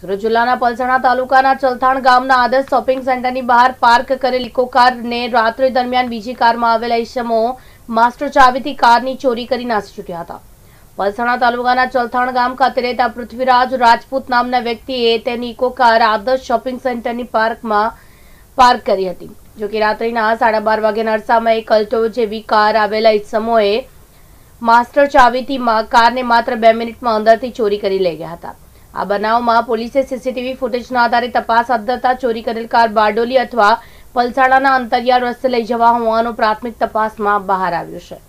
સુરત જિલ્લાના પલસણા તાલુકાના ચલથાણ ગામના આદર્શ શોપિંગ સેન્ટરની બહાર પાર્ક કરેલ ઇકો કારને રાત્રિ દરમિયાન બીજી કારમાં આવેલા ઈસમો માસ્ટર ચાવીથી કારની ચોરી કરી નાસી છૂટ્યા હતા પલસણા તાલુકાના ચલથાણ ગામ ખાતે રહેતા પૃથ્વીરાજ રાજપૂત નામના વ્યક્તિએ તેની ઇકો કાર આદર્શ શોપિંગ સેન્ટરની પાર્કમાં પાર્ક કરી હતી જોકે રાત્રિના સાડા બાર વાગ્યાના અરસામાં એક અલ્ટો જેવી કાર આવેલા ઈસમોએ માસ્ટર ચાવીથી કારને માત્ર બે મિનિટમાં અંદરથી ચોરી કરી લઈ ગયા હતા આ બનાવમાં પોલીસે સીસીટીવી ફૂટેજના આધારે તપાસ હાથ ધરતા ચોરી કરેલ કાર બારડોલી અથવા પલસાડાના અંતરિયાળ રસ્તે લઈ જવા હોવાનું પ્રાથમિક તપાસમાં બહાર આવ્યું છે